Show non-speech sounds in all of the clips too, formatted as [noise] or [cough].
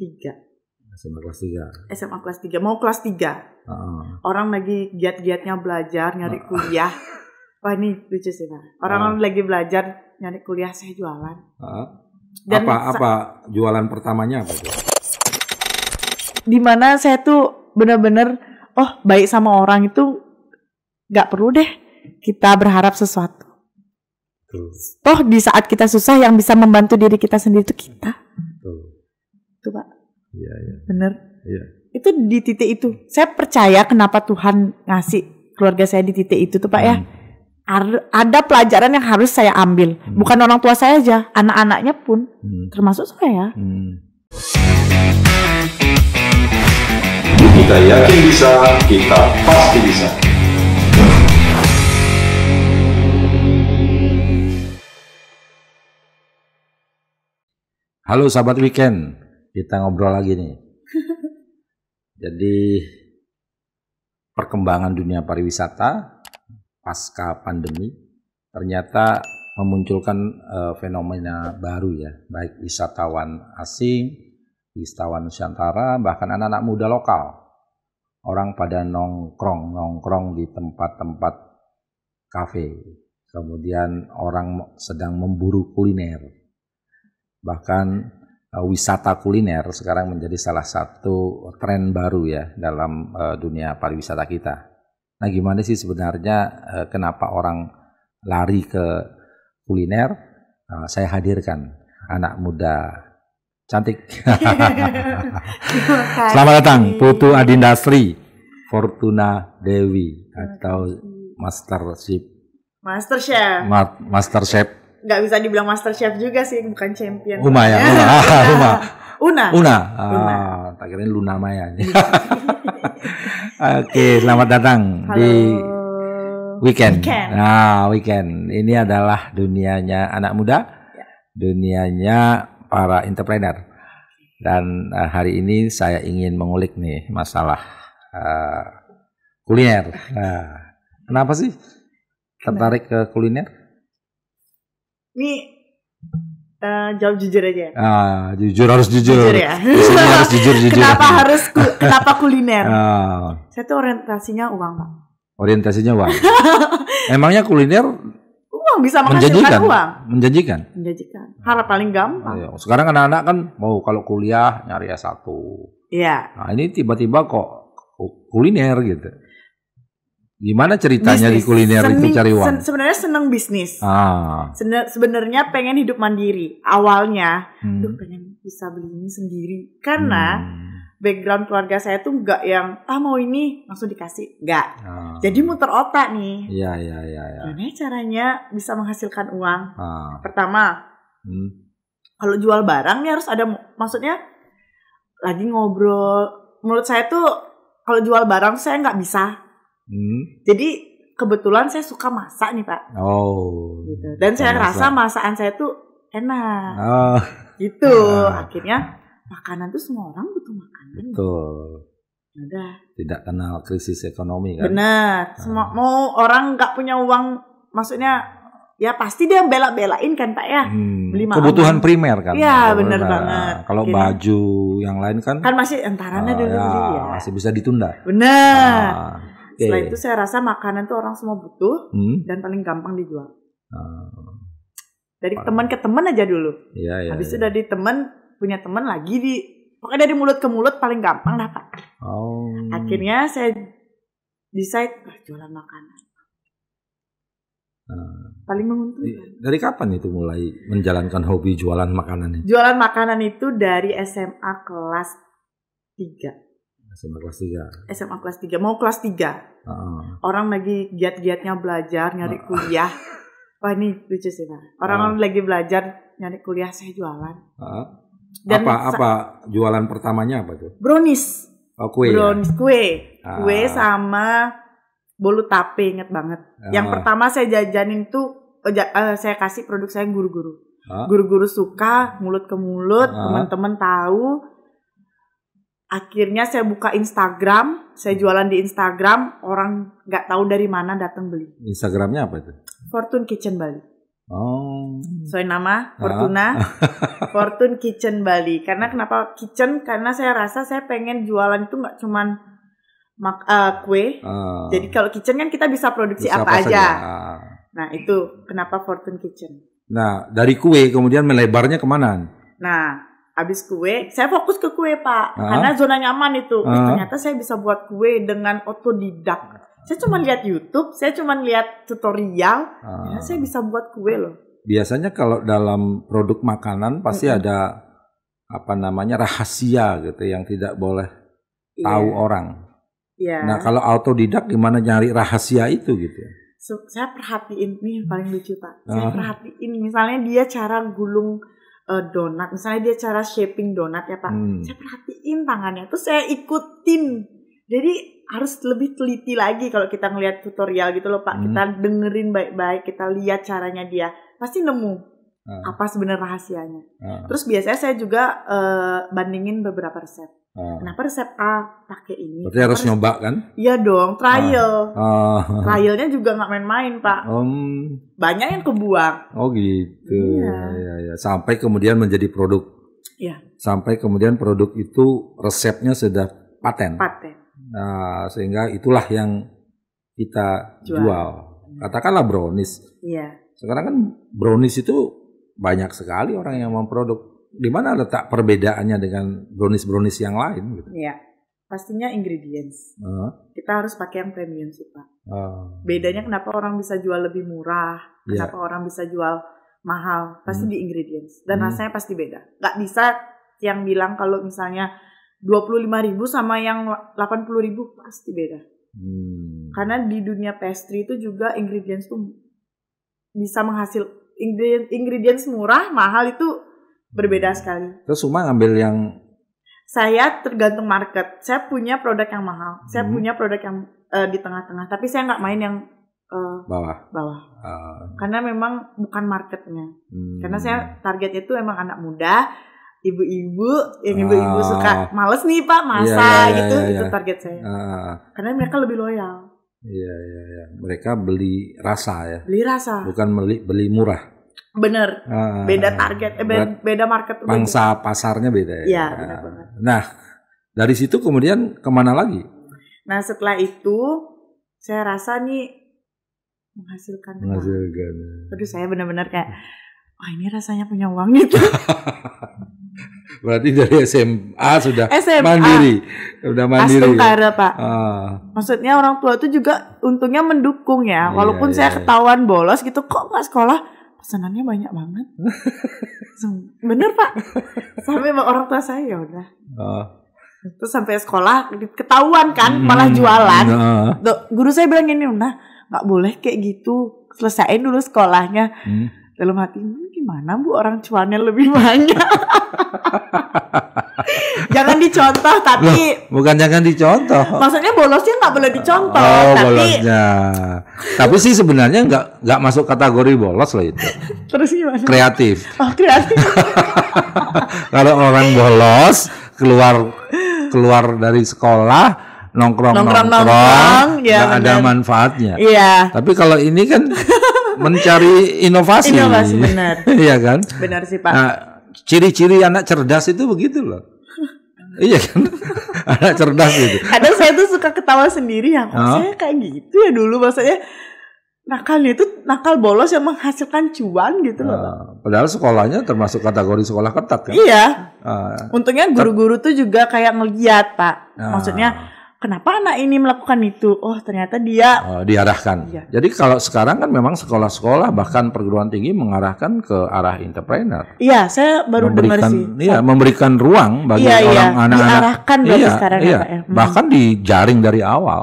3. SMA kelas 3. SMA kelas 3. Mau kelas 3. Uh. Orang lagi giat-giatnya belajar, nyari uh. kuliah. Wah ini lucu sih, Pak. Orang uh. lagi belajar, nyari kuliah, saya jualan. Uh. Dan apa, apa jualan pertamanya apa itu? Dimana saya tuh bener-bener, oh baik sama orang itu gak perlu deh kita berharap sesuatu. Toh di saat kita susah yang bisa membantu diri kita sendiri itu kita. Itu Pak. Iya, iya. Bener? Iya. Itu di titik itu. Saya percaya kenapa Tuhan ngasih keluarga saya di titik itu tuh Pak ya. Hmm. Ada pelajaran yang harus saya ambil. Hmm. Bukan orang tua saya aja, anak-anaknya pun, hmm. termasuk saya. Hmm. Kita yakin bisa, kita pasti bisa. Halo sahabat weekend, kita ngobrol lagi nih. [laughs] Jadi perkembangan dunia pariwisata pasca pandemi ternyata memunculkan uh, fenomena baru ya, baik wisatawan asing, wisatawan Nusantara, bahkan anak-anak muda lokal. Orang pada nongkrong, nongkrong di tempat-tempat kafe. Kemudian orang sedang memburu kuliner. Bahkan Eh, wisata kuliner sekarang menjadi salah satu tren baru ya dalam uh, dunia pariwisata kita. Nah, gimana sih sebenarnya uh, kenapa orang lari ke kuliner? Uh, saya hadirkan anak muda cantik. [laughs] Selamat datang Putu Adindasri Fortuna Dewi atau Master Chef. Master Chef. Ma Master Chef nggak bisa dibilang master chef juga sih bukan champion lumayan [laughs] ah, Uma Una Una Una ah, tak Luna Maya [laughs] Oke, selamat datang Halo. di weekend. weekend. Nah, weekend ini adalah dunianya anak muda, ya. dunianya para entrepreneur. Dan uh, hari ini saya ingin mengulik nih masalah uh, kuliner. Nah, kenapa sih tertarik ke kuliner? Ini Uh, jawab jujur aja. Ah, jujur harus jujur. Jujur ya. harus jujur [laughs] jujur. Kenapa harus ku, kenapa kuliner? Ah. Saya tuh orientasinya uang, Pak. Orientasinya uang. [laughs] Emangnya kuliner uang bisa menghasilkan uang? Menjanjikan. Menjanjikan. Hal paling gampang. Ayo. Iya, sekarang anak-anak kan mau kalau kuliah nyari s satu. Iya. Nah, ini tiba-tiba kok kuliner gitu. Gimana ceritanya bisnis. di kuliner Seni, itu cari uang? Sen, sebenarnya seneng bisnis. Ah. Sebenarnya pengen hidup mandiri awalnya. Hmm. tuh pengen bisa beli ini sendiri karena hmm. background keluarga saya tuh nggak yang ah mau ini langsung dikasih, nggak. Ah. Jadi muter otak nih. Iya iya iya. iya. Ya. Gimana caranya bisa menghasilkan uang? Ah. Pertama, hmm. kalau jual barang nih harus ada, maksudnya lagi ngobrol. Menurut saya tuh kalau jual barang saya nggak bisa Hmm. Jadi kebetulan saya suka masak nih pak. Oh. Gitu. Dan saya masak. rasa masakan saya tuh enak. Oh. Gitu. Ah. Akhirnya makanan tuh semua orang butuh makanan. Betul. Ya udah. Tidak kenal krisis ekonomi kan? Benar. Ah. Semua ah. mau orang nggak punya uang, maksudnya ya pasti dia bela-belain kan pak ya. Hmm. Beli makanan. Kebutuhan primer kan? Iya benar banget. Ah, kalau baju yang lain kan? Kan masih entarannya ah, dulu ya, ya. Masih bisa ditunda. Benar. Ah setelah itu saya rasa makanan tuh orang semua butuh hmm. dan paling gampang dijual. Uh, dari teman ke teman aja dulu. Iya, iya, Habis itu iya. dari teman punya teman lagi di pokoknya dari mulut ke mulut paling gampang lah pak. Oh. Akhirnya saya decide oh, jualan makanan. Uh, paling menguntungkan. Iya, dari kapan itu mulai menjalankan hobi jualan makanan? Jualan makanan itu dari SMA kelas 3. SMA kelas 3. SMA kelas 3. Mau kelas 3. Uh. Orang lagi giat-giatnya belajar, nyari uh. kuliah. Wah ini lucu sih Pak. Orang uh. lagi belajar, nyari kuliah, saya jualan. Uh. Dan apa apa jualan pertamanya apa tuh? Brownies. Oh, kue. Ya? Brownies ya? kue. Uh. Kue sama bolu tape inget banget. Uh. Yang ah. pertama saya jajanin tuh uh, saya kasih produk saya guru-guru. Guru-guru -guru suka, mulut ke mulut, teman-teman tahu akhirnya saya buka Instagram, saya hmm. jualan di Instagram, orang nggak tahu dari mana datang beli. Instagramnya apa itu? Fortune Kitchen Bali. Oh. Hmm. Soal nama ah. Fortuna, [laughs] Fortune Kitchen Bali. Karena hmm. kenapa kitchen? Karena saya rasa saya pengen jualan itu nggak cuman mak uh, kue. Ah. Jadi kalau kitchen kan kita bisa produksi bisa apa, apa aja. Saja. Nah itu kenapa Fortune Kitchen. Nah dari kue kemudian melebarnya kemana? Nah habis kue, saya fokus ke kue pak, uh-huh. karena zona nyaman itu. uh-huh. ternyata saya bisa buat kue dengan otodidak. Saya cuma hmm. lihat YouTube, saya cuma lihat tutorial, uh-huh. saya bisa buat kue loh. Biasanya kalau dalam produk makanan pasti uh-huh. ada apa namanya rahasia gitu yang tidak boleh yeah. tahu orang. Yeah. Nah kalau autodidak gimana nyari rahasia itu gitu? Ya? So, saya perhatiin nih paling lucu pak. Uh-huh. Saya perhatiin misalnya dia cara gulung uh, donat misalnya dia cara shaping donat ya pak hmm. saya perhatiin tangannya terus saya ikutin jadi harus lebih teliti lagi kalau kita ngelihat tutorial gitu loh pak hmm. kita dengerin baik-baik kita lihat caranya dia pasti nemu ah. apa sebenarnya rahasianya. Uh. Terus biasanya saya juga uh, bandingin beberapa resep. Uh. Kenapa resep A pakai ini? Berarti harus nyoba kan? Iya dong, trial. Ah. Ah. Trialnya juga nggak main-main pak. Um. Banyak yang kebuang. Oh gitu. Iya. Ya, ya. Sampai kemudian menjadi produk. Iya. Sampai kemudian produk itu resepnya sudah paten. Paten. Nah, sehingga itulah yang kita jual. jual. Katakanlah brownies. Iya. Sekarang kan brownies itu banyak sekali orang yang memproduk di mana letak perbedaannya dengan brownies-brownies yang lain gitu? Iya. Pastinya ingredients. Uh. Kita harus pakai yang premium sih, Pak. Uh. Bedanya kenapa orang bisa jual lebih murah, iya. kenapa yeah. orang bisa jual mahal, pasti hmm. di ingredients dan hmm. rasanya pasti beda. Gak bisa yang bilang kalau misalnya lima ribu sama yang delapan puluh ribu pasti beda. Hmm. Karena di dunia pastry itu juga ingredients tuh bisa menghasil ingredients murah mahal itu berbeda sekali. Terus cuma ngambil yang saya tergantung market. Saya punya produk yang mahal, saya hmm. punya produk yang uh, di tengah-tengah, tapi saya nggak main yang uh, bawah. Bawah. Uh. Karena memang bukan marketnya. Hmm. Karena saya hmm. targetnya itu emang anak muda, ibu-ibu yang ah. ibu-ibu uh. suka males nih pak iya, masa yeah, yeah, gitu yeah, yeah. itu target saya. Uh. Karena mereka lebih loyal. Iya, iya, iya. Mereka beli rasa ya. Beli rasa. Bukan beli, beli murah. Bener, uh, beda target, eh, beda, beda market. Bangsa juga. pasarnya beda ya. ya ah. benar Nah, dari situ kemudian kemana lagi? Nah setelah itu saya rasa nih menghasilkan. Menghasilkan. Apa? Aduh saya benar-benar kayak, wah oh, ini rasanya punya uang gitu. [laughs] Berarti dari SMA sudah SMA. mandiri, sudah mandiri. pak. Ah. Maksudnya orang tua itu juga untungnya mendukung ya, iya, walaupun yeah, saya iya. ketahuan bolos gitu, kok nggak sekolah? pesanannya banyak banget. [laughs] Bener pak, sampai orang tua saya ya udah. Uh. Terus sampai sekolah ketahuan kan, hmm, malah jualan. Uh. Guru saya bilang ini, udah nggak boleh kayak gitu, selesain dulu sekolahnya. Hmm dalam hati hmm, gimana bu orang cuannya lebih banyak [laughs] jangan dicontoh tapi Loh, bukan jangan dicontoh maksudnya bolosnya nggak boleh dicontoh oh, tapi bolosnya. tapi sih sebenarnya nggak nggak masuk kategori bolos loh itu terus gimana kreatif oh kreatif [laughs] kalau orang bolos keluar keluar dari sekolah nongkrong nongkrong, nongkrong, nongkrong ya, ada manfaatnya iya tapi kalau ini kan [laughs] mencari inovasi. Inovasi [laughs] benar. Iya kan? Benar sih Pak. Nah, ciri-ciri anak cerdas itu begitu loh. [laughs] iya kan? anak cerdas itu. Ada saya tuh suka ketawa sendiri ya. Oh. Saya kayak gitu ya dulu maksudnya nakalnya itu nakal bolos yang menghasilkan cuan gitu loh. Nah, padahal sekolahnya termasuk kategori sekolah ketat kan? Iya. Uh, Untungnya guru-guru tuh juga kayak ngeliat pak. Uh, Maksudnya kenapa anak ini melakukan itu? Oh, ternyata dia uh, diarahkan. Iya. Jadi kalau sekarang kan memang sekolah-sekolah bahkan perguruan tinggi mengarahkan ke arah entrepreneur. Iya, saya baru memberikan, dengar sih. Iya, memberikan ruang bagi iya, iya. orang anak anak-anak. Diarahkan iya, sekarang ya, iya. Ya, hmm. dijaring dari awal.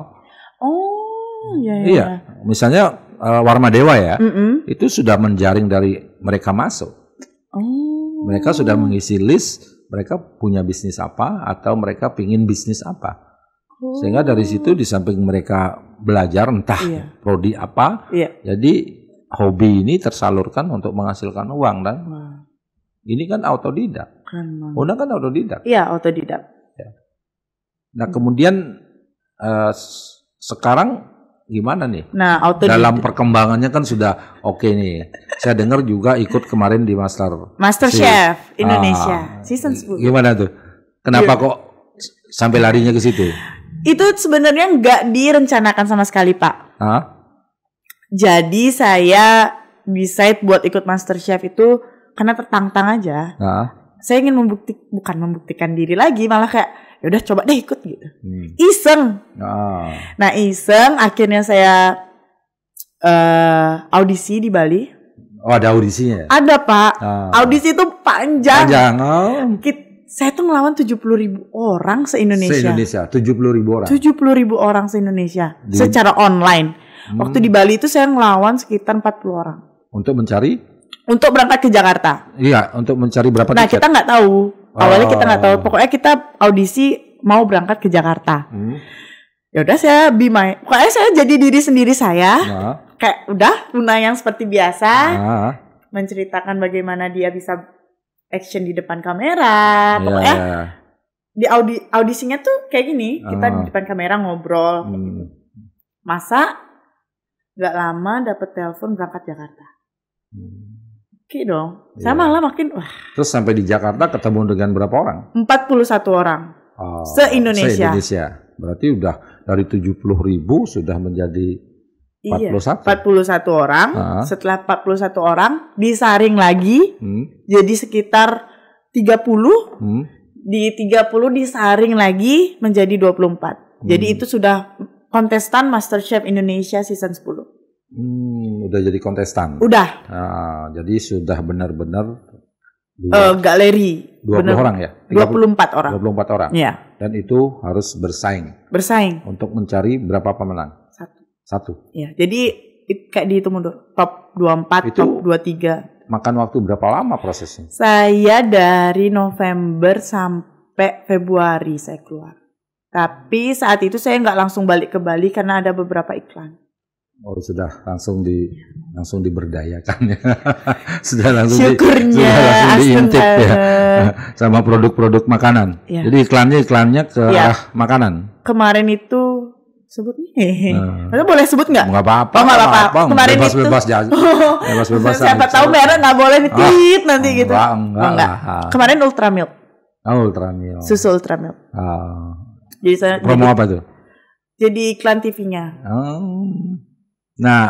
Oh, iya. Iya. iya. iya. Misalnya uh, Warma Dewa ya, mm -mm. itu sudah menjaring dari mereka masuk. Oh. Mereka sudah mengisi list mereka punya bisnis apa atau mereka pingin bisnis apa Oh. Sehingga dari situ di samping mereka belajar entah iya. prodi apa, iya. jadi hobi ini tersalurkan untuk menghasilkan uang dan nah. ini kan autodidak. Kan. Undang oh, kan autodidak. Iya, autodidak. Ya. Nah, hmm. kemudian uh, sekarang gimana nih? Nah, autodidak dalam perkembangannya kan sudah oke okay nih. Saya dengar juga ikut kemarin di Master Master si, Chef ah. Indonesia ah, season 10. Gimana tuh? Kenapa yeah. kok sampai larinya ke situ? Itu sebenarnya nggak direncanakan sama sekali, Pak. Huh? Jadi saya decide buat ikut Master Chef itu karena tertantang aja. Huh? Saya ingin membuktikan bukan membuktikan diri lagi, malah kayak yaudah coba deh ikut gitu. Hmm. Iseng. Oh. Nah, iseng akhirnya saya uh, audisi di Bali. Oh, ada audisinya? Ada, Pak. Oh. Audisi itu panjang. Panjang. Oh saya tuh ngelawan 70 ribu orang se-Indonesia. Se-Indonesia, 70 ribu orang. 70 ribu orang se-Indonesia di... secara online. Hmm. Waktu di Bali itu saya ngelawan sekitar 40 orang. Untuk mencari? Untuk berangkat ke Jakarta. Iya, untuk mencari berapa Nah, kita nggak tahu. Awalnya kita nggak tahu. Oh. Pokoknya kita audisi mau berangkat ke Jakarta. Hmm. Ya udah saya be my. Pokoknya saya jadi diri sendiri saya. Nah. Kayak udah punah yang seperti biasa. Nah. Menceritakan bagaimana dia bisa action di depan kamera, pokoknya yeah, yeah. di audi audisinya tuh kayak gini, kita di ah. depan kamera ngobrol. Hmm. Masa nggak lama dapet telepon berangkat Jakarta. Hmm. Oke dong. Yeah. sama lah makin wah. Terus sampai di Jakarta ketemu dengan berapa orang? 41 orang. Oh, Se-Indonesia. Se-Indonesia. Berarti udah dari 70 ribu sudah menjadi 41. Iya, 41 orang. Uh -huh. Setelah 41 orang disaring lagi. Hmm. Jadi sekitar 30. Hmm. Di 30 disaring lagi menjadi 24. Hmm. Jadi itu sudah kontestan MasterChef Indonesia season 10. Hmm, udah jadi kontestan. Udah. Nah, jadi sudah benar-benar uh, galeri. 20 bener, orang ya? 30, 24 orang. 24 orang. ya. Dan itu harus bersaing. Bersaing. Untuk mencari berapa pemenang? Satu. Ya, jadi kayak di itu mundur top 24, Itu, top 23. Makan waktu berapa lama prosesnya? Saya dari November sampai Februari saya keluar. Tapi saat itu saya nggak langsung balik ke Bali karena ada beberapa iklan. Oh sudah langsung di langsung diberdayakan ya. [laughs] sudah langsung Syukurnya, di, sudah langsung diintip ya [laughs] sama produk-produk makanan. Ya. Jadi iklannya iklannya ke ya. arah makanan. Kemarin itu sebut nih. Hmm. Nah. boleh sebut nggak? Nggak apa-apa. Oh, apa-apa. Kemarin bebas, itu. Bebas aja. [laughs] bebas bebas. Siapa aja. tahu merah nggak boleh nih ah, nanti enggak, gitu. Enggak, enggak. Oh, enggak. Lah. Kemarin ultramilk. Oh, ultramilk. Susu ultramilk. Ah. Jadi saya promo jadi, apa tuh? Jadi iklan TV-nya. Oh. Nah,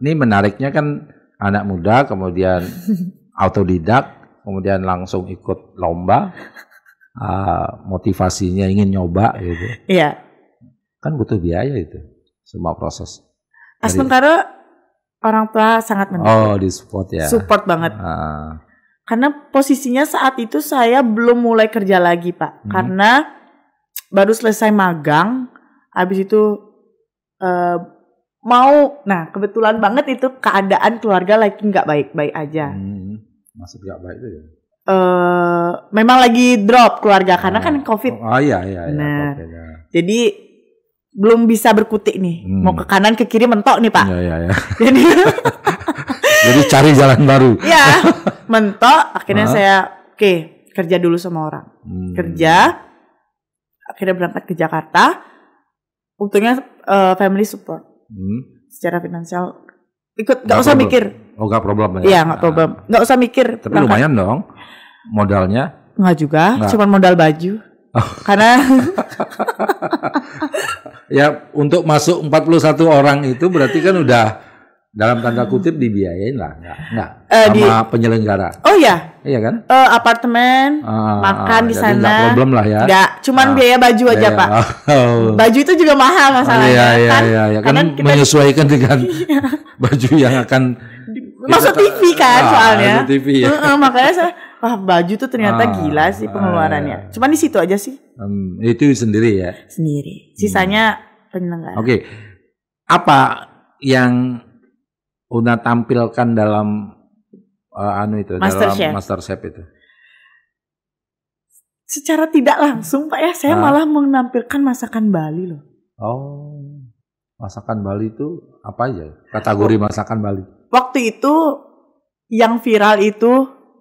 ini menariknya kan anak muda kemudian [laughs] autodidak, kemudian langsung ikut lomba. Uh, motivasinya ingin nyoba gitu. Iya. Kan butuh biaya itu semua proses. Asmengkara nah, orang tua sangat mendukung. Oh, di support ya. Support banget. Ah. Karena posisinya saat itu saya belum mulai kerja lagi, Pak. Hmm. Karena baru selesai magang, habis itu uh, mau nah kebetulan banget itu keadaan keluarga lagi nggak baik-baik aja hmm, nggak baik itu ya uh, memang lagi drop keluarga karena oh, kan covid oh, oh iya iya, iya. nah COVID, ya. jadi belum bisa berkutik nih. Hmm. Mau ke kanan ke kiri mentok nih, Pak. Ya, ya, ya. [laughs] Jadi [laughs] Jadi cari jalan baru. Iya. [laughs] mentok, akhirnya huh? saya oke, okay, kerja dulu sama orang. Hmm. Kerja akhirnya berangkat ke Jakarta. Untungnya uh, family support. Hmm. Secara finansial ikut nggak usah mikir. Oh, nggak problem ya. Iya, nggak problem. Ah. Nggak usah mikir. Tapi berangkat. lumayan dong modalnya. Nggak juga, cuma modal baju. Oh. Karena ya untuk masuk 41 orang itu berarti kan udah dalam tanda kutip dibiayain lah enggak enggak uh, sama di, penyelenggara oh iya. iya kan uh, apartemen uh, makan uh, di sana nggak problem lah ya Enggak, cuman uh, biaya baju aja iya, pak oh. baju itu juga mahal masalahnya oh, iya, iya, kan iya, iya. kan kita, menyesuaikan dengan iya. [laughs] baju yang akan masuk TV kan soalnya TV, ya. uh, uh, makanya saya wah baju tuh ternyata ah, gila sih pengeluarannya ah, iya. cuman di situ aja sih Um, itu sendiri ya. Sendiri. Sisanya hmm. penyelenggara. Oke. Okay. Apa yang Una tampilkan dalam uh, anu itu Master dalam Chef. Master Chef itu? Secara tidak langsung Pak ya, saya nah. malah menampilkan masakan Bali loh. Oh. Masakan Bali itu apa aja? Kategori masakan Bali. Waktu itu yang viral itu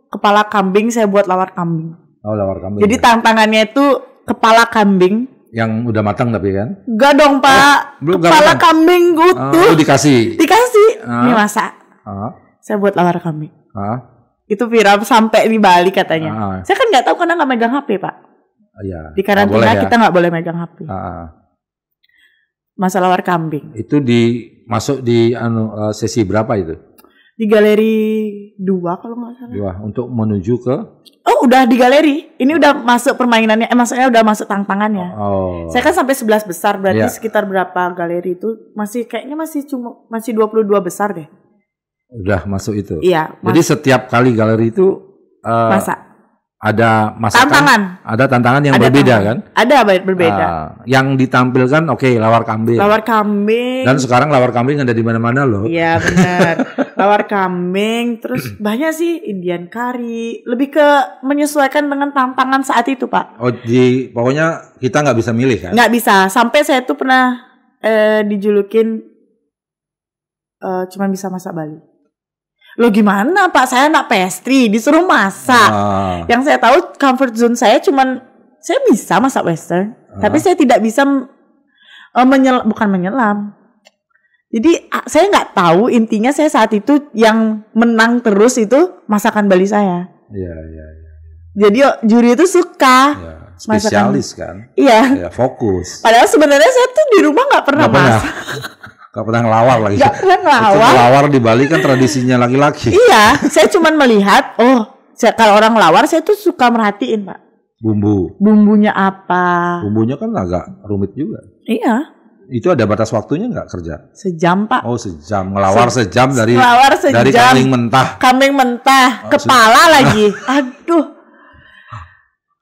kepala kambing saya buat lawar kambing. Oh, lawar kambing. Jadi ya. tantangannya itu kepala kambing yang udah matang tapi kan? Gak dong pak. Oh, Kepala kambing ah, utuh. Oh, dikasih. Dikasih. Ah. Ini masa. Ah. Saya buat lawar kambing. Ah. Itu viral sampai di Bali katanya. Ah. ah. Saya kan nggak tahu karena nggak megang HP pak. Ah, iya. Di karantina gak ya. kita nggak boleh megang HP. Ah. Masa lawar kambing. Itu di masuk di anu eh, sesi berapa itu? di galeri dua kalau nggak salah. Dua untuk menuju ke? Oh udah di galeri. Ini udah masuk permainannya. Eh maksudnya udah masuk tantangannya. Oh. Saya kan sampai sebelas besar berarti yeah. sekitar berapa galeri itu masih kayaknya masih cuma masih dua puluh dua besar deh. Udah masuk itu. Iya. Jadi setiap kali galeri itu uh, eh, masak ada masakan, tantangan. ada tantangan yang ada berbeda tantangan. kan? Ada berbeda. Uh, yang ditampilkan oke okay, lawar kambing. Lawar kambing. Dan sekarang lawar kambing ada di mana-mana loh. Iya benar. [laughs] lawar kambing, terus banyak sih Indian kari, Lebih ke menyesuaikan dengan tantangan saat itu pak. Oh di pokoknya kita nggak bisa milih kan? Nggak bisa. Sampai saya tuh pernah eh, dijulukin eh, cuman bisa masak Bali. Lo gimana Pak? Saya anak pastry, disuruh masak. Ah. Yang saya tahu comfort zone saya cuman saya bisa masak western, ah. tapi saya tidak bisa uh, menyel bukan menyelam. Jadi saya nggak tahu intinya saya saat itu yang menang terus itu masakan Bali saya. Iya, iya, iya. iya. Jadi oh, juri itu suka. Ya spesialis masakan. kan? Iya. Ya, fokus. Padahal sebenarnya saya tuh di rumah nggak pernah pernah masak. Gak pernah ngelawar lagi. Gak pernah ngelawar. ngelawar di Bali kan tradisinya laki-laki. iya, saya cuma melihat, oh, saya, kalau orang ngelawar saya tuh suka merhatiin, Pak. Bumbu. Bumbunya apa? Bumbunya kan agak rumit juga. Iya. Itu ada batas waktunya nggak kerja? Sejam, Pak. Oh, sejam. Ngelawar Se sejam dari ngelawar sejam. dari kambing mentah. Kambing mentah, oh, kepala lagi. [laughs] Aduh.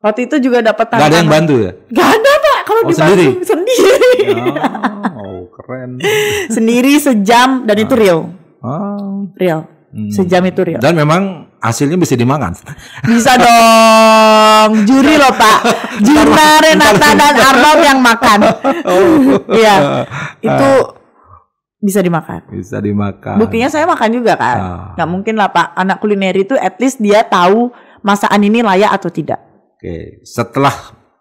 Waktu itu juga dapat tangan. Gak ada yang bantu ya? Gak ada, Pak. Kalau oh, dibantu sendiri. sendiri. Ya. [laughs] keren. [laughs] Sendiri sejam dan itu real. Ah. Real. Hmm. Sejam itu real. Dan memang hasilnya bisa dimakan. [laughs] Bisa dong. Juri loh Pak. Juna, Renata dan Arnold yang makan. Oh. Iya. oh. [laughs] itu ah. bisa dimakan. Bisa dimakan. Buktinya saya makan juga kan. Ah. Gak mungkin lah Pak. Anak kuliner itu at least dia tahu masakan ini layak atau tidak. Oke. Setelah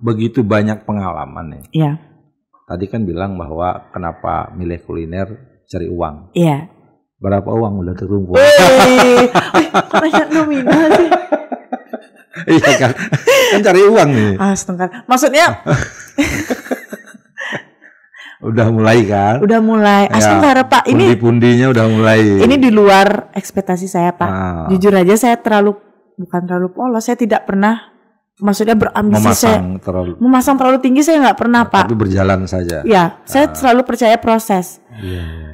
begitu banyak pengalaman ya. Tadi kan bilang bahwa kenapa milih kuliner cari uang. Iya. Berapa uang udah terkumpul? Pertanyaan nominal sih. [laughs] iya kan, kan cari uang nih. Ah, setengah. Maksudnya [laughs] udah mulai kan? Udah mulai. Astengkara ah, ya, Pak, ini pundi-pundinya udah mulai. Ini di luar ekspektasi saya Pak. Ah. Jujur aja saya terlalu bukan terlalu polos, saya tidak pernah maksudnya berambisi memasang saya terlalu, memasang terlalu tinggi saya nggak pernah tapi pak tapi berjalan saja ya saya ah. selalu percaya proses yeah. Iya, iya.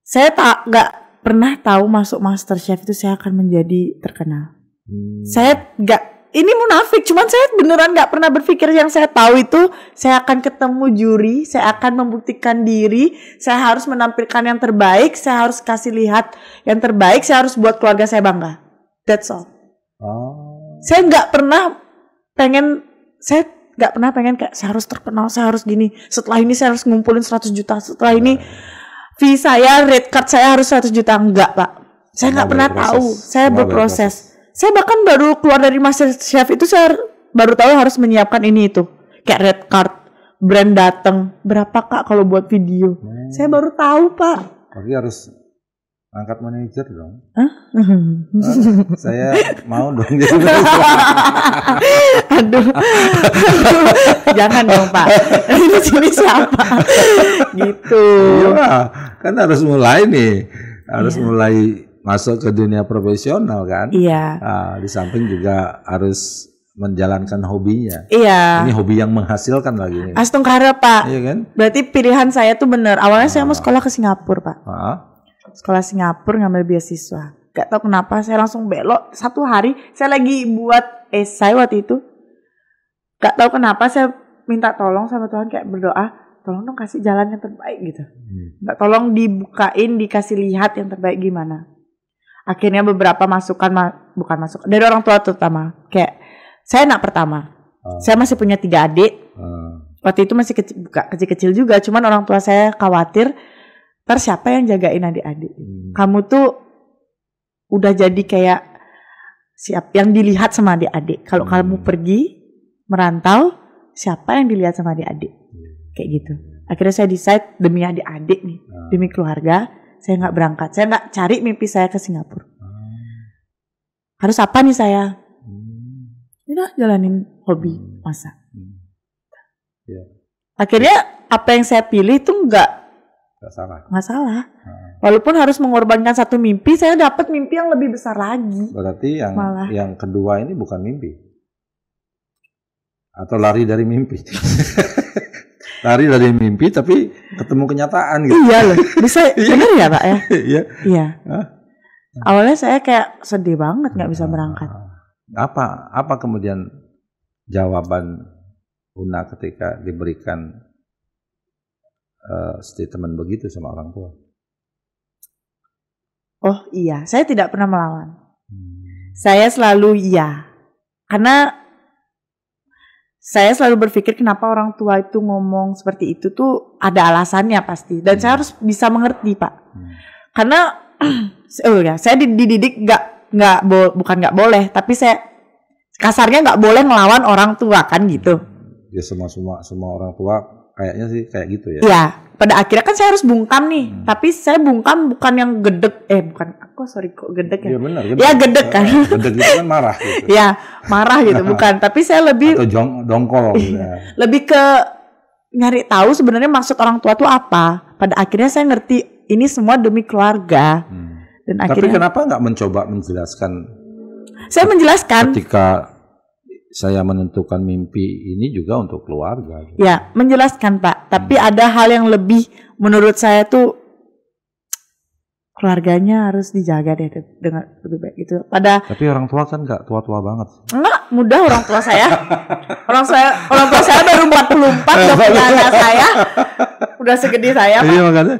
saya tak nggak pernah tahu masuk master chef itu saya akan menjadi terkenal hmm. saya nggak ini munafik cuman saya beneran nggak pernah berpikir yang saya tahu itu saya akan ketemu juri saya akan membuktikan diri saya harus menampilkan yang terbaik saya harus kasih lihat yang terbaik saya harus buat keluarga saya bangga that's all oh. saya nggak pernah pengen saya nggak pernah pengen kayak saya harus terkenal, saya harus gini. Setelah ini saya harus ngumpulin 100 juta. Setelah ini nah. fee saya, red card saya harus 100 juta. Enggak, Pak. Saya nggak pernah berproses. tahu. Saya berproses. berproses. Saya bahkan baru keluar dari master chef itu saya baru tahu harus menyiapkan ini itu. Kayak red card, brand datang, berapa Kak kalau buat video. Hmm. Saya baru tahu, Pak. Tapi harus angkat manajer dong. Hah? Oh, saya mau dong jadi [laughs] aduh, aduh, jangan dong pak. Ini sini siapa? gitu. Iya, kan harus mulai nih, harus ya. mulai masuk ke dunia profesional kan. Iya. Nah, di samping juga harus menjalankan hobinya. Iya. Ini hobi yang menghasilkan lagi. Astung Astungkara pak. Iya kan. Berarti pilihan saya tuh bener Awalnya ah. saya mau ah. sekolah ke Singapura pak. Ah sekolah Singapura ngambil beasiswa. Gak tau kenapa saya langsung belok satu hari saya lagi buat esai waktu itu. Gak tau kenapa saya minta tolong sama Tuhan kayak berdoa tolong dong kasih jalan yang terbaik gitu. Hmm. Gak tolong dibukain dikasih lihat yang terbaik gimana. Akhirnya beberapa masukan ma bukan masuk dari orang tua terutama kayak saya anak pertama. Uh. Saya masih punya tiga adik. Uh. Waktu itu masih kecil-kecil juga, cuman orang tua saya khawatir Ntar siapa yang jagain adik-adik? Hmm. Kamu tuh udah jadi kayak siap yang dilihat sama adik-adik. Kalau hmm. kamu pergi merantau, siapa yang dilihat sama adik-adik? Hmm. Kayak gitu. Akhirnya saya decide demi adik-adik nih, hmm. demi keluarga, saya nggak berangkat. Saya nggak cari mimpi saya ke Singapura. Hmm. Harus apa nih saya? Hmm. Udah jalanin hobi hmm. masa. Hmm. Yeah. Akhirnya apa yang saya pilih itu nggak Gak salah. Gak salah. Hmm. Walaupun harus mengorbankan satu mimpi, saya dapat mimpi yang lebih besar lagi. Berarti yang Malah. yang kedua ini bukan mimpi. Atau lari dari mimpi. [laughs] lari dari mimpi tapi ketemu kenyataan gitu. Iya loh. Bisa [laughs] iya. benar ya, Pak ya? iya. Iya. Awalnya saya kayak sedih banget nggak bisa nah, berangkat. Apa apa kemudian jawaban Una ketika diberikan Eh, statement begitu sama orang tua? Oh iya, saya tidak pernah melawan. Hmm. Saya selalu iya. Karena saya selalu berpikir kenapa orang tua itu ngomong seperti itu tuh ada alasannya pasti. Dan hmm. saya harus bisa mengerti pak. Hmm. Karena [clears throat] oh ya, saya dididik nggak nggak bo, bukan nggak boleh, tapi saya kasarnya nggak boleh melawan orang tua kan gitu. Ya semua semua semua orang tua kayaknya sih kayak gitu ya. Iya. Pada akhirnya kan saya harus bungkam nih, hmm. tapi saya bungkam bukan yang gedek, eh bukan aku sorry kok gedek ya. Iya benar. iya. Ya gedek kan. Eh, gedek itu kan marah. Gitu. Iya [laughs] marah gitu [laughs] bukan, tapi saya lebih. Atau jong, dongkol. Gitu. Ya. [laughs] lebih ke nyari tahu sebenarnya maksud orang tua tuh apa. Pada akhirnya saya ngerti ini semua demi keluarga. Hmm. Dan akhirnya. Tapi kenapa nggak mencoba menjelaskan? Saya menjelaskan. Ketika saya menentukan mimpi ini juga untuk keluarga. Ya, menjelaskan Pak. Tapi hmm. ada hal yang lebih menurut saya tuh keluarganya harus dijaga deh dengan lebih baik itu pada tapi orang tua kan nggak tua tua banget enggak mudah orang tua saya orang saya orang tua saya baru 44 udah punya anak saya udah segede saya Pak. Iya,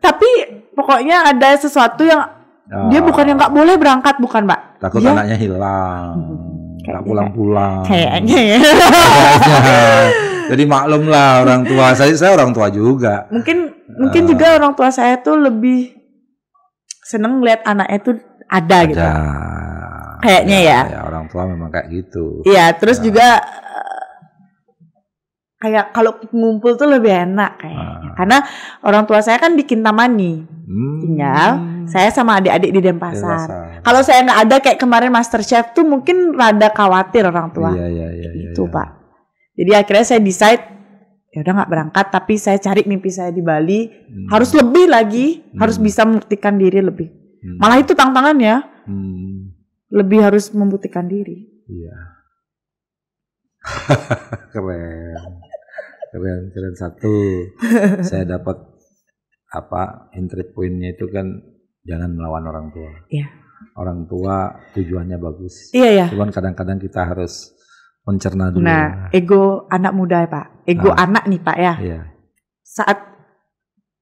tapi pokoknya ada sesuatu yang oh. dia bukan yang nggak boleh berangkat bukan Pak? takut dia, anaknya hilang kayak pulang-pulang kayaknya ya [laughs] jadi maklum lah orang tua saya saya orang tua juga mungkin uh, mungkin eh. juga orang tua saya tuh lebih seneng lihat anaknya tuh ada, gitu. ada. gitu kayaknya ya, ya. ya orang tua memang kayak gitu ya terus ya. juga kayak kalau ngumpul tuh lebih enak kayak Ah. Karena orang tua saya kan di Kintamani. Hmm. Tinggal saya sama adik-adik di Denpasar. Denpasar. Kalau saya nggak ada kayak kemarin Master Chef tuh mungkin rada khawatir orang tua. Iya, iya, iya, iya itu, iya. Pak. Jadi akhirnya saya decide ya udah nggak berangkat tapi saya cari mimpi saya di Bali hmm. harus lebih lagi hmm. harus bisa membuktikan diri lebih hmm. malah itu tantangannya hmm. lebih harus membuktikan diri iya [laughs] keren keren kalian satu, [laughs] saya dapat apa entry pointnya itu kan jangan melawan orang tua. ya. Orang tua tujuannya bagus. Iya ya. Cuman kadang-kadang kita harus mencerna dulu. Nah, ego anak muda ya pak, ego nah, anak nih pak ya. Iya. Saat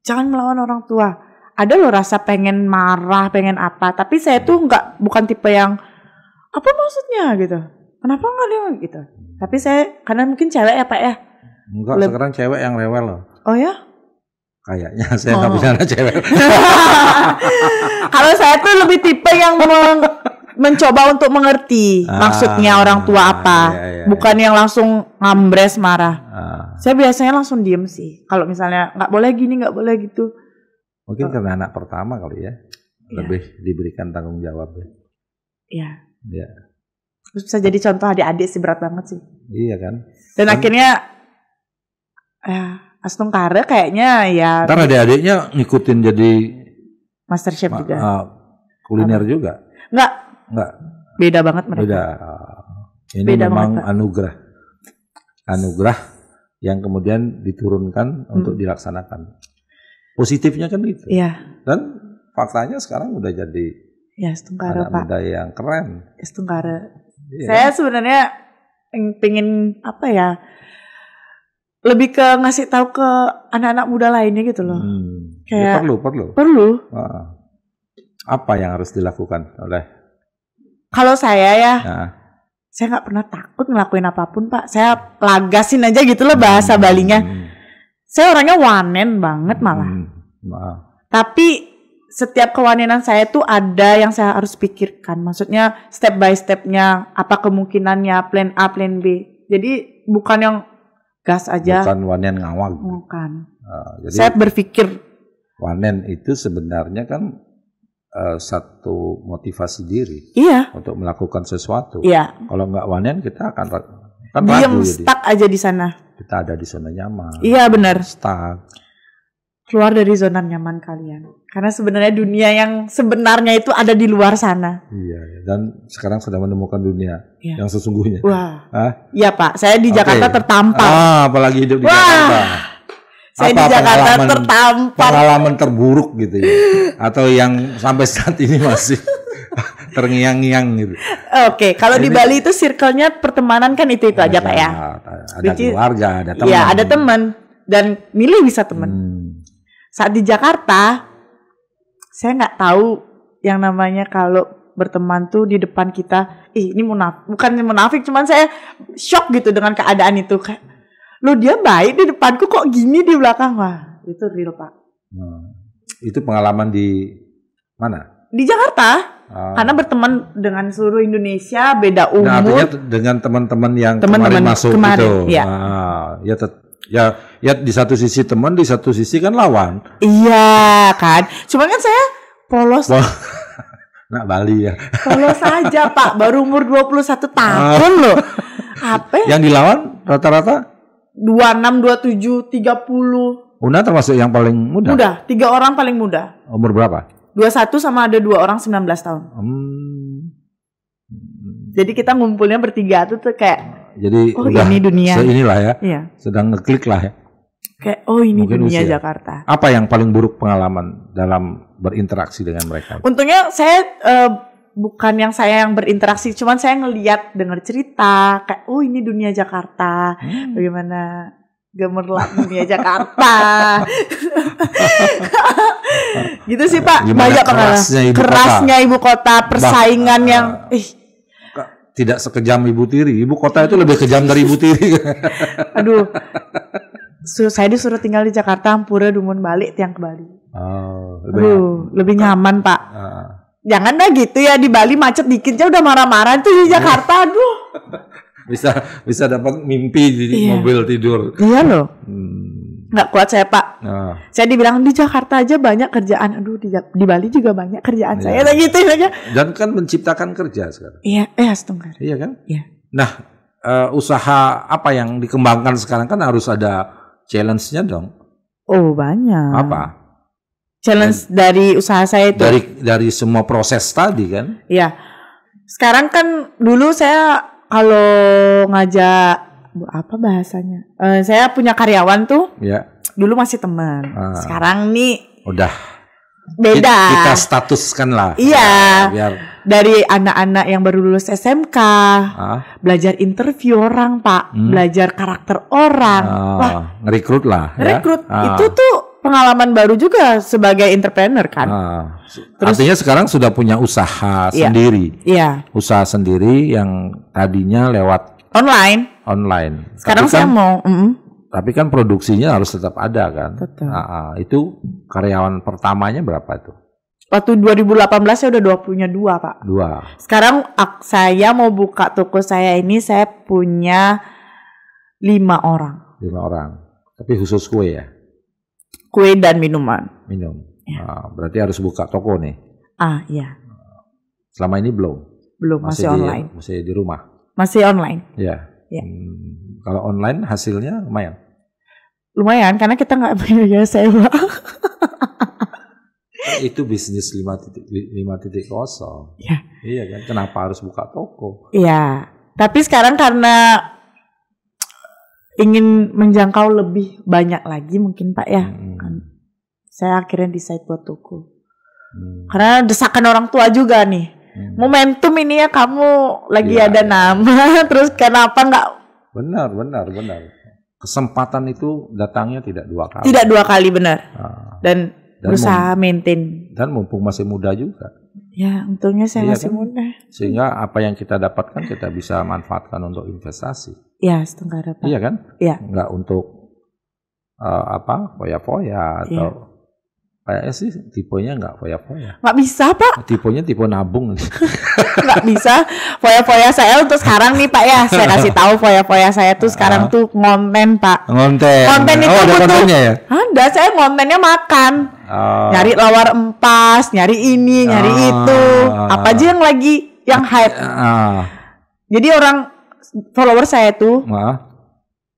jangan melawan orang tua. Ada loh rasa pengen marah, pengen apa. Tapi saya tuh nggak bukan tipe yang apa maksudnya gitu. Kenapa nggak dia gitu? Hmm. Tapi saya karena mungkin cewek ya pak ya Enggak, Leb sekarang cewek yang rewel loh. Oh ya? Kayaknya saya nggak oh. bicara cewek. [laughs] Kalau saya tuh lebih tipe yang meng mencoba untuk mengerti ah, maksudnya orang tua ah, apa, iya, iya, iya, bukan yang langsung ngambres marah. Ah. Saya biasanya langsung diem sih. Kalau misalnya nggak boleh gini, nggak boleh gitu. Mungkin oh. karena anak pertama kali ya, lebih iya. lebih diberikan tanggung jawab ya. Iya. Iya. Terus bisa jadi contoh adik-adik sih berat banget sih. Iya kan. Dan, Dan akhirnya ya Astung Kare kayaknya ya. Ntar adik-adiknya ngikutin jadi Master Chef juga. Uh, kuliner juga. Enggak. Enggak. Beda banget mereka. Beda. Ini Beda memang banget, anugerah. Anugerah yang kemudian diturunkan hmm. untuk dilaksanakan. Positifnya kan gitu. Iya. Dan faktanya sekarang udah jadi ya, anak Pak. muda yang keren. Stungkara. Ya. Saya sebenarnya pengen apa ya? lebih ke ngasih tahu ke anak-anak muda lainnya gitu loh. Hmm. Ya, Kayak ya, perlu, perlu. Perlu. Ah. Apa yang harus dilakukan oleh? Kalau saya ya, nah. saya nggak pernah takut ngelakuin apapun pak. Saya lagasin aja gitu loh bahasa hmm. Balinya. Saya orangnya wanen banget hmm. malah. Hmm. Maaf. Tapi setiap kewanenan saya tuh ada yang saya harus pikirkan. Maksudnya step by stepnya, apa kemungkinannya, plan A, plan B. Jadi bukan yang gas aja. Bukan wanen ngawang. Bukan. Uh, jadi saya berpikir wanen itu sebenarnya kan uh, satu motivasi diri. Iya. Untuk melakukan sesuatu. Iya. Kalau nggak wanen kita akan kan diam ragu, ya stuck jadi. aja di sana. Kita ada di zona nyaman. Iya benar. Stuck keluar dari zona nyaman kalian. Karena sebenarnya dunia yang sebenarnya itu ada di luar sana. Iya, iya. dan sekarang sedang menemukan dunia iya. yang sesungguhnya. Wah. Hah? Iya Pak, saya di Jakarta okay. tertampar. Ah, apalagi hidup di Wah. Jakarta. Saya Apa di Jakarta pengalaman, tertampar. Pengalaman terburuk gitu ya, atau yang sampai saat ini masih [laughs] terngiang-ngiang gitu. Oke, okay, kalau di Bali itu circle-nya pertemanan kan itu itu aja Pak ya. Ada keluarga, ada teman. Iya, ada teman dan milih bisa teman. Hmm saat di Jakarta saya nggak tahu yang namanya kalau berteman tuh di depan kita ih ini munafik bukan munafik cuman saya shock gitu dengan keadaan itu kayak lo dia baik di depanku kok gini di belakang wah itu real pak hmm. itu pengalaman di mana di Jakarta hmm. Karena berteman dengan seluruh Indonesia beda umur. Nah, artinya dengan teman-teman yang teman -teman kemarin masuk kemarin, itu. Ya, ah, ya, ya ya di satu sisi teman di satu sisi kan lawan iya kan cuman kan saya polos Pol [laughs] nak Bali ya polos saja [laughs] pak baru umur 21 tahun loh apa yang dilawan rata-rata Dua dua enam tujuh tiga puluh. Una termasuk yang paling muda? Muda, tiga orang paling muda. Umur berapa? Dua satu sama ada dua orang 19 tahun. Hmm. Jadi kita ngumpulnya bertiga tuh, tuh kayak jadi oh, udah ini dunia. Se inilah ya. Iya. Sedang ngeklik lah ya kayak oh ini Mungkin dunia usia. Jakarta. Apa yang paling buruk pengalaman dalam berinteraksi dengan mereka? Untungnya saya uh, bukan yang saya yang berinteraksi, cuman saya ngeliat dengar cerita kayak oh ini dunia Jakarta, hmm. bagaimana gemerlap dunia Jakarta. [laughs] gitu sih Pak, Gimana banyak kerasnya ibu kerasnya kota. ibu kota, persaingan bah, yang eh. tidak sekejam ibu tiri. Ibu kota itu lebih kejam dari ibu tiri. Aduh, saya disuruh tinggal di Jakarta Ampura Dumun balik tiang ke Bali oh, lebih, Aduh, nyaman. lebih nyaman pak uh. jangan dah gitu ya di Bali macet dikit aja udah marah-marah itu di Jakarta iya. aduh [laughs] bisa bisa dapat mimpi di iya. mobil tidur iya loh hmm. kuat saya pak uh. saya dibilang di Jakarta aja banyak kerjaan aduh di, di Bali juga banyak kerjaan iya. saya gitu aja ya, dan kan menciptakan kerja sekarang iya eh setengah iya kan iya nah uh, usaha apa yang dikembangkan sekarang kan harus ada challenge-nya dong. Oh, banyak. Apa? Challenge Dan, dari usaha saya itu. Dari dari semua proses tadi kan? Iya. Sekarang kan dulu saya kalau ngajak apa bahasanya? Uh, saya punya karyawan tuh. Iya. Dulu masih teman. Ah. Sekarang nih udah beda kita statuskan lah iya ya, biar dari anak-anak yang baru lulus SMK ah? belajar interview orang pak hmm? belajar karakter orang ah, wah rekrut lah rekrut ya? ah. itu tuh pengalaman baru juga sebagai entrepreneur kan ah. Terus, artinya sekarang sudah punya usaha iya, sendiri iya. usaha sendiri yang tadinya lewat online online sekarang Tapi kan, mau mm -mm tapi kan produksinya harus tetap ada kan. Tetap. Nah, ah. itu karyawan pertamanya berapa tuh? Waktu 2018 saya udah dua punya dua pak. Dua. Sekarang saya mau buka toko saya ini saya punya lima orang. Lima orang. Tapi khusus kue ya? Kue dan minuman. Minum. Ya. Nah, berarti harus buka toko nih. Ah iya. Selama ini belum. Belum masih, masih online. masih di rumah. Masih online. Ya. ya. Hmm kalau online hasilnya lumayan. Lumayan karena kita nggak bayar ya, sewa. Kan itu bisnis 5.0. Ya. Iya kan? Kenapa harus buka toko? Iya. Tapi sekarang karena ingin menjangkau lebih banyak lagi mungkin Pak ya. Hmm. Kan. Saya akhirnya decide buat toko. Hmm. Karena desakan orang tua juga nih. Hmm. Momentum ini ya kamu lagi ya, ada ya. nama [laughs] terus kenapa nggak Benar, benar, benar. Kesempatan itu datangnya tidak dua kali. Tidak dua kali benar. Nah. Dan, dan berusaha maintain. Dan mumpung masih muda juga. Ya, untungnya saya iya, masih kan? muda. Sehingga apa yang kita dapatkan kita bisa manfaatkan untuk investasi. Ya, setengah harapan. Iya kan? Iya. Enggak untuk uh, apa? foya-foya iya. atau ya Kayaknya sih tipenya nggak foya-foya. Nggak bisa, Pak. Tipenya tipe nabung. [laughs] nggak bisa. Foya-foya saya untuk sekarang nih, Pak ya. Saya kasih [laughs] tahu foya-foya saya tuh sekarang ah. tuh ngonten, Pak. Ngonten. Ngonten itu oh, ada butuh. ya? Ada, saya ngontennya makan. uh, Nyari lawar empas, nyari ini, nyari ah. itu. Apa aja yang lagi yang hype. uh, Jadi orang follower saya tuh uh,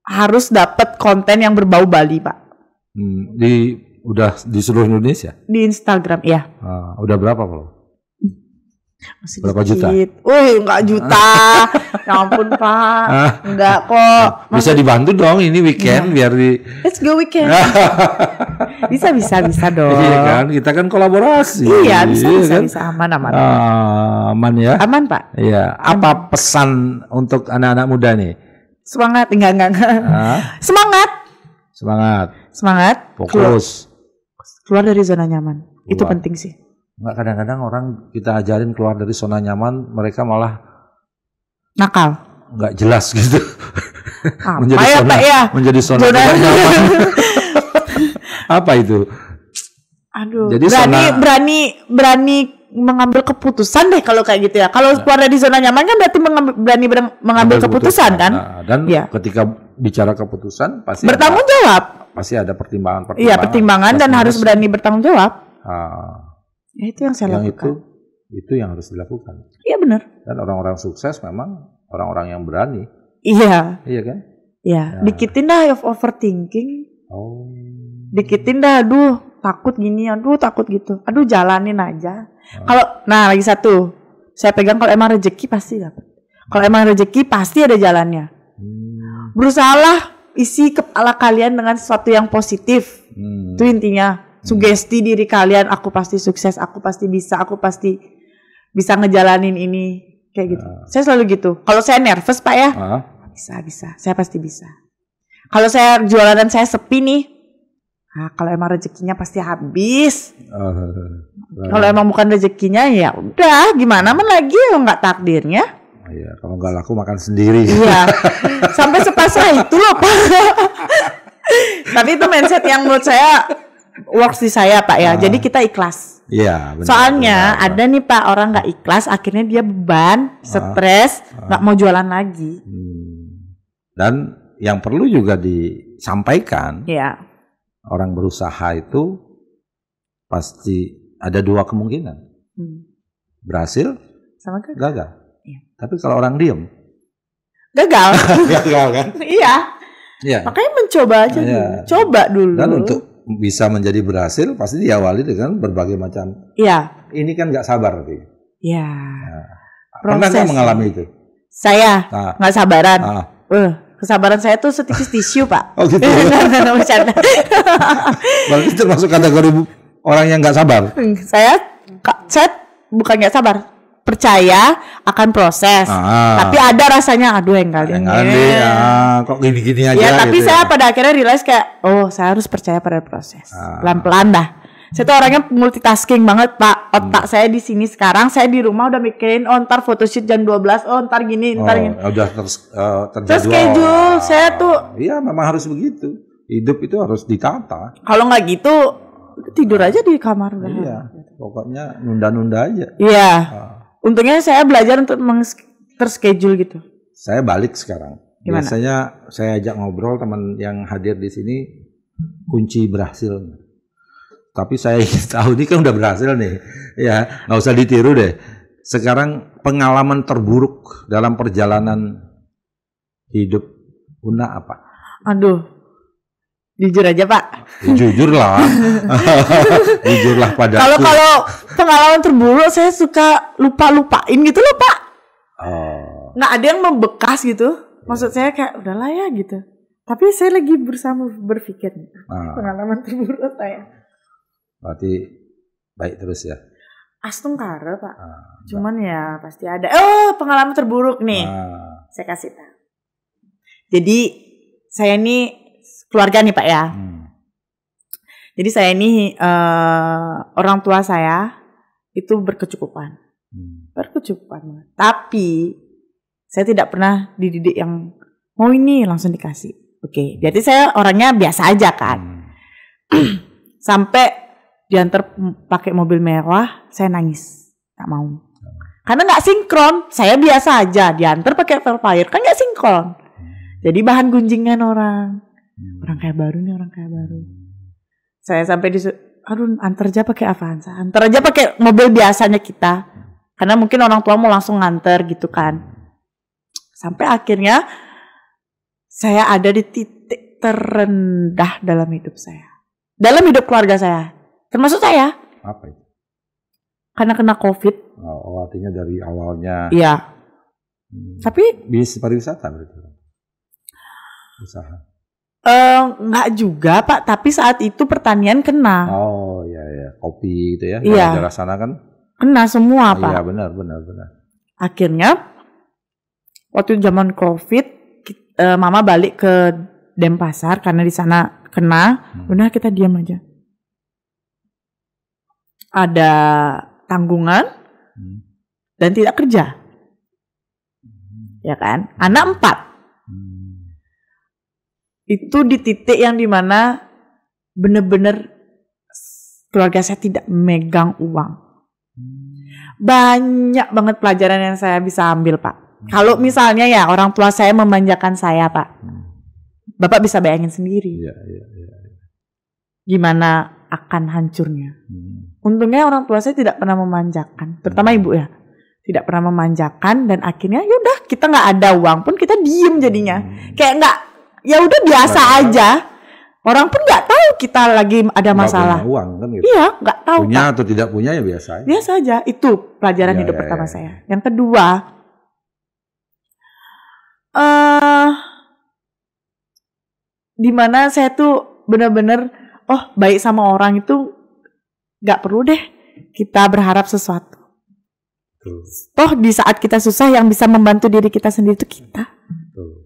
harus dapat konten yang berbau Bali, Pak. Hmm, di Udah di seluruh Indonesia? Di Instagram, ya. Uh, udah berapa kalau? Masih Berapa dikit. juta? Wih, enggak juta. [laughs] ya ampun, Pak. Enggak ah. kok. Ah, bisa dibantu dong ini weekend ya. biar di Let's go weekend. [laughs] bisa bisa bisa dong. Iya kan? Kita kan kolaborasi. Iya, bisa iya bisa, kan? bisa aman aman. Uh, aman ya. Aman, Pak. Iya. Apa aman. pesan untuk anak-anak muda nih? Semangat, enggak enggak. enggak. Semangat. Semangat. Semangat. Fokus. Keluar keluar dari zona nyaman keluar. itu penting sih nggak kadang-kadang orang kita ajarin keluar dari zona nyaman mereka malah nakal nggak jelas gitu apa menjadi ya, zona ya? menjadi zona, zona. nyaman [laughs] apa itu aduh jadi berani zona... berani berani mengambil keputusan deh kalau kayak gitu ya kalau nah. keluar dari zona nyaman kan berarti mengambil, berani mengambil, mengambil keputusan, keputusan kan nah, dan ya. ketika bicara keputusan pasti bertanggung jawab pasti ada pertimbangan-pertimbangan. Iya, pertimbangan dan harus berani bertanggung jawab. Uh, ya, itu yang saya yang lakukan. Itu, itu yang harus dilakukan. Iya benar. Dan orang-orang sukses memang orang-orang yang berani. Iya. Iya kan? Iya. Nah. Dikitin dah of overthinking. Oh. Dikitin dah, aduh takut gini, aduh takut gitu. Aduh jalanin aja. Ah. Kalau, nah lagi satu, saya pegang kalau emang rezeki pasti dapat. Kalau hmm. emang rezeki pasti ada jalannya. Hmm. Berusahalah isi kepala kalian dengan sesuatu yang positif. Hmm. Itu intinya. Sugesti hmm. diri kalian, aku pasti sukses, aku pasti bisa, aku pasti bisa ngejalanin ini kayak gitu. Uh. Saya selalu gitu. Kalau saya nervous pak ya, uh. bisa bisa, saya pasti bisa. Kalau saya jualan dan saya sepi nih, nah, kalau emang rezekinya pasti habis. Uh. Kalau emang bukan rezekinya ya udah, gimana men lagi nggak takdirnya. Oh iya, kalau nggak laku makan sendiri. Iya, sampai sepasrah itu loh Pak. Tapi itu mindset yang menurut saya works di saya Pak ya. Uh, Jadi kita ikhlas. Iya. Benar, Soalnya benar, ada nih Pak orang nggak ikhlas, akhirnya dia beban, ah, stres, ah. nggak uh, uh, mau jualan lagi. Hmm. Dan yang perlu juga disampaikan. Iya. Orang berusaha itu pasti ada dua kemungkinan. Hmm. Berhasil sama kan? gagal. gagal. Tapi kalau orang diem, gagal. [laughs] gagal kan? iya. Ya. Makanya mencoba aja, ya. coba dulu. Dan untuk bisa menjadi berhasil pasti diawali dengan berbagai macam. Iya. Ini kan nggak sabar sih. Iya. Nah, pernah nggak mengalami itu? Saya ah. nggak nah. sabaran. Nah. Uh, kesabaran saya tuh setipis tisu pak. [laughs] Oh gitu. [laughs] Bercanda. Berarti termasuk kategori orang yang nggak sabar. Hmm, saya, saya bukan nggak sabar, percaya akan proses. Ah. Tapi ada rasanya aduh yang kali ya. ya. kok gini-gini aja. Ya, tapi gitu saya ya. pada akhirnya realize kayak oh, saya harus percaya pada proses. Ah. Pelan-pelan dah. Saya tuh orangnya multitasking banget, Pak. Otak hmm. saya di sini sekarang, saya di rumah udah mikirin oh ntar photoshoot jam 12, oh ntar gini, ntar oh, gini. Udah ter, uh, Terus schedule, ah. saya tuh ah, Iya, memang harus begitu. Hidup itu harus ditata. Kalau nggak gitu tidur aja di kamar udah. Iya, pokoknya nunda-nunda aja. Iya. Ah untungnya saya belajar untuk terschedule gitu saya balik sekarang Gimana? biasanya saya ajak ngobrol teman yang hadir di sini kunci berhasil tapi saya [laughs] tahu ini kan udah berhasil nih ya nggak usah ditiru deh sekarang pengalaman terburuk dalam perjalanan hidup Una apa aduh Jujur aja pak. Ya, jujur lah, [laughs] jujur lah pada. Kalau kalau pengalaman terburuk saya suka lupa lupain gitu loh pak. Oh. Nggak ada yang membekas gitu. Maksud saya kayak udahlah ya gitu. Tapi saya lagi bersama berpikir ah. pengalaman terburuk saya. Berarti baik terus ya. Astung kare pak. Ah, Cuman ya pasti ada. Oh pengalaman terburuk nih. Ah. Saya kasih tahu. Jadi saya ini keluarga nih Pak ya. Hmm. Jadi saya ini uh, orang tua saya itu berkecukupan, hmm. berkecukupan. Tapi saya tidak pernah dididik yang mau ini langsung dikasih. Oke, okay. jadi saya orangnya biasa aja kan. Hmm. [clears throat] Sampai diantar pakai mobil mewah, saya nangis, nggak mau. Karena nggak sinkron, saya biasa aja diantar pakai Velfire kan nggak sinkron. Hmm. Jadi bahan gunjingan orang. Hmm. Orang kaya baru nih orang kaya baru. Hmm. Saya sampai di aduh antar aja pakai Avanza, antar aja pakai mobil biasanya kita. Karena mungkin orang tua mau langsung nganter gitu kan. Sampai akhirnya saya ada di titik terendah dalam hidup saya. Dalam hidup keluarga saya. Termasuk saya. Apa itu? Karena kena COVID. Oh, oh artinya dari awalnya. Iya. Hmm. Tapi bisnis pariwisata berarti. Usaha Enggak eh, uh, juga Pak, tapi saat itu pertanian kena. Oh iya iya kopi gitu ya. Iya. Daerah sana kan kena semua Pak. Iya benar benar benar. Akhirnya waktu zaman Covid uh, mama balik ke Denpasar karena di sana kena. Hmm. Benar kita diam aja. Ada tanggungan hmm. dan tidak kerja. Hmm. Ya kan? Anak empat itu di titik yang dimana bener-bener keluarga saya tidak megang uang. Hmm. Banyak banget pelajaran yang saya bisa ambil pak. Hmm. Kalau misalnya ya orang tua saya memanjakan saya pak, hmm. bapak bisa bayangin sendiri. Ya, ya, ya. Gimana akan hancurnya? Untungnya orang tua saya tidak pernah memanjakan, terutama ibu ya, tidak pernah memanjakan dan akhirnya yaudah kita nggak ada uang pun kita diem jadinya, kayak nggak ya udah biasa nah, aja. Orang pun nggak tahu kita lagi ada masalah. Gak punya uang kan gitu. Iya, nggak tahu. Punya kan. atau tidak punya ya biasa aja. Biasa aja. Itu pelajaran ya, hidup ya, pertama ya. saya. Yang kedua, uh, di dimana saya tuh benar-benar, oh baik sama orang itu nggak perlu deh kita berharap sesuatu. Toh di saat kita susah yang bisa membantu diri kita sendiri itu kita. Betul.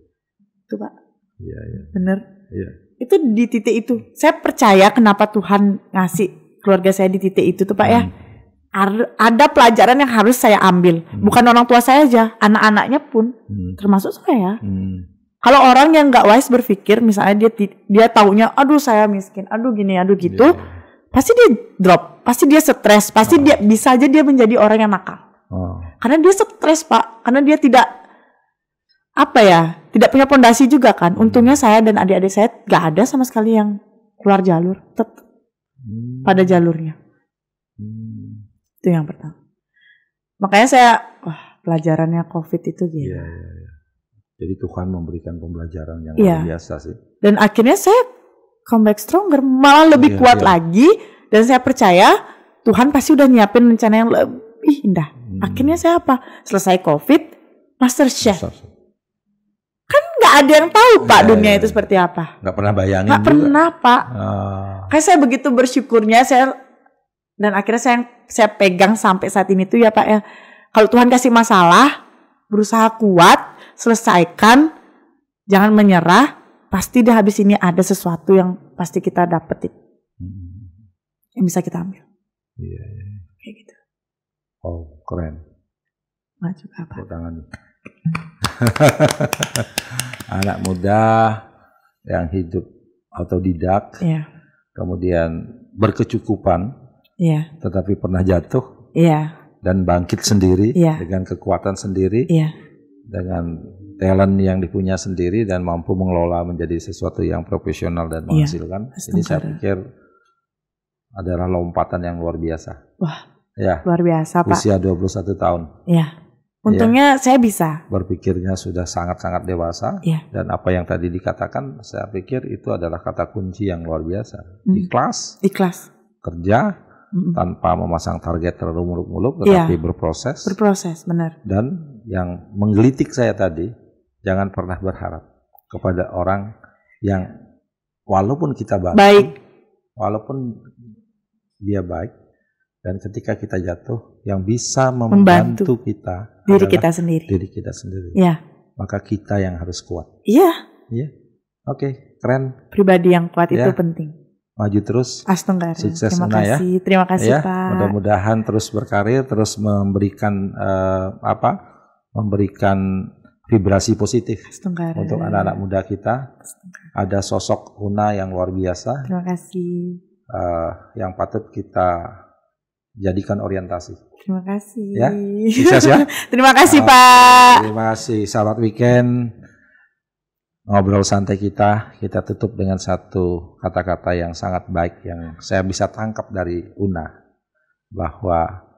Itu Pak. Iya, iya. Bener? Iya. Itu di titik itu. Saya percaya kenapa Tuhan ngasih keluarga saya di titik itu tuh Pak ya. hmm. ya. Ada pelajaran yang harus saya ambil. Hmm. Bukan orang tua saya aja, anak-anaknya pun, hmm. termasuk saya. Hmm. Kalau orang yang nggak wise berpikir, misalnya dia dia taunya, aduh saya miskin, aduh gini, aduh iya, gitu, yeah. pasti dia drop, pasti dia stres, pasti oh. dia bisa aja dia menjadi orang yang nakal. Oh. Karena dia stres pak, karena dia tidak apa ya tidak punya pondasi juga kan untungnya hmm. saya dan adik-adik saya nggak ada sama sekali yang keluar jalur tetap hmm. pada jalurnya hmm. itu yang pertama makanya saya wah pelajarannya covid itu gitu yeah, yeah, yeah. jadi Tuhan memberikan pembelajaran yang yeah. luar biasa sih dan akhirnya saya comeback stronger malah lebih yeah, kuat yeah. lagi dan saya percaya Tuhan pasti udah nyiapin rencana yang lebih indah hmm. akhirnya saya apa selesai covid master chef, master chef nggak ada yang tahu Pak iya, dunia ya. itu iya. seperti apa. Nggak pernah bayangin. Nggak pernah Pak. Oh. Kayak saya begitu bersyukurnya saya dan akhirnya saya saya pegang sampai saat ini tuh ya Pak ya. Kalau Tuhan kasih masalah, berusaha kuat, selesaikan, jangan menyerah. Pasti dah habis ini ada sesuatu yang pasti kita dapetin hmm. yang bisa kita ambil. ya, ya. Kayak gitu. Oh keren. Maju apa? tangan. [laughs] anak muda yang hidup didak, yeah. kemudian berkecukupan, yeah. tetapi pernah jatuh yeah. dan bangkit sendiri yeah. dengan kekuatan sendiri, yeah. dengan talent yang dipunya sendiri dan mampu mengelola menjadi sesuatu yang profesional dan iya. menghasilkan. Yeah. Ini saya pikir adalah lompatan yang luar biasa. Wah, ya. luar biasa Pak. Usia 21 tahun. Ya. Untungnya ya. saya bisa. Berpikirnya sudah sangat-sangat dewasa ya. dan apa yang tadi dikatakan saya pikir itu adalah kata kunci yang luar biasa. Hmm. Ikhlas. Ikhlas. Kerja hmm. tanpa memasang target terlalu muluk-muluk iya. tetapi ya. berproses. Berproses, benar. Dan yang menggelitik saya tadi, jangan pernah berharap kepada orang yang walaupun kita bantu, baik. walaupun dia baik, dan ketika kita jatuh yang bisa membantu, membantu kita diri kita sendiri diri kita sendiri ya maka kita yang harus kuat iya iya oke okay, keren pribadi yang kuat ya. itu penting maju terus Astenggar sukses terima ya. kasih ya. terima kasih ya. pak mudah-mudahan terus berkarir terus memberikan uh, apa memberikan vibrasi positif Astenggar untuk anak-anak muda kita Astenggar. ada sosok Una yang luar biasa terima kasih uh, yang patut kita jadikan orientasi. Terima kasih. Ya, sukses ya. [laughs] terima kasih uh, Pak. Terima kasih. Selamat weekend. Ngobrol santai kita, kita tutup dengan satu kata-kata yang sangat baik yang saya bisa tangkap dari Una bahwa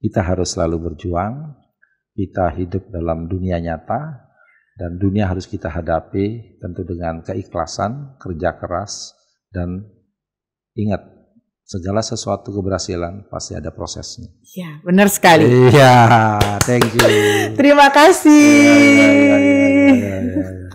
kita harus selalu berjuang, kita hidup dalam dunia nyata dan dunia harus kita hadapi tentu dengan keikhlasan, kerja keras dan ingat segala sesuatu keberhasilan pasti ada prosesnya. Iya, benar sekali. Iya, thank you. Terima kasih. Ya, ya, ya, ya, ya, ya, ya.